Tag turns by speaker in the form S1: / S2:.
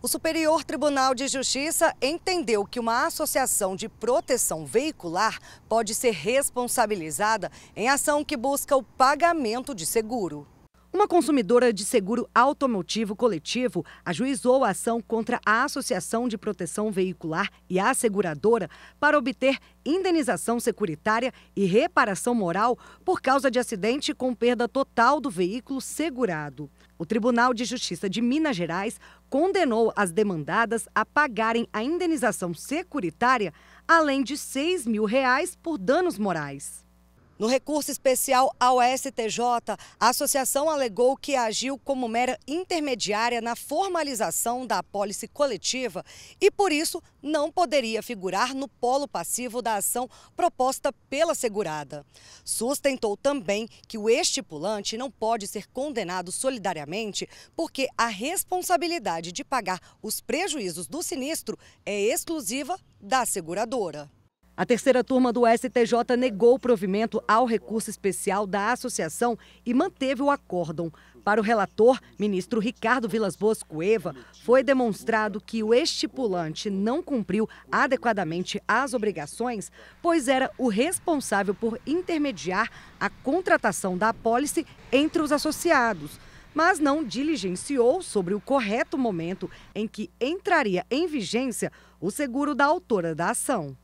S1: O Superior Tribunal de Justiça entendeu que uma associação de proteção veicular pode ser responsabilizada em ação que busca o pagamento de seguro. Uma consumidora de seguro automotivo coletivo ajuizou a ação contra a Associação de Proteção Veicular e a seguradora para obter indenização securitária e reparação moral por causa de acidente com perda total do veículo segurado. O Tribunal de Justiça de Minas Gerais condenou as demandadas a pagarem a indenização securitária, além de R$ 6 mil reais por danos morais. No recurso especial ao STJ, a associação alegou que agiu como mera intermediária na formalização da apólice coletiva e, por isso, não poderia figurar no polo passivo da ação proposta pela segurada. Sustentou também que o estipulante não pode ser condenado solidariamente porque a responsabilidade de pagar os prejuízos do sinistro é exclusiva da seguradora. A terceira turma do STJ negou o provimento ao recurso especial da associação e manteve o acórdão. Para o relator, ministro Ricardo Vilas Boas Cueva, foi demonstrado que o estipulante não cumpriu adequadamente as obrigações, pois era o responsável por intermediar a contratação da apólice entre os associados mas não diligenciou sobre o correto momento em que entraria em vigência o seguro da autora da ação.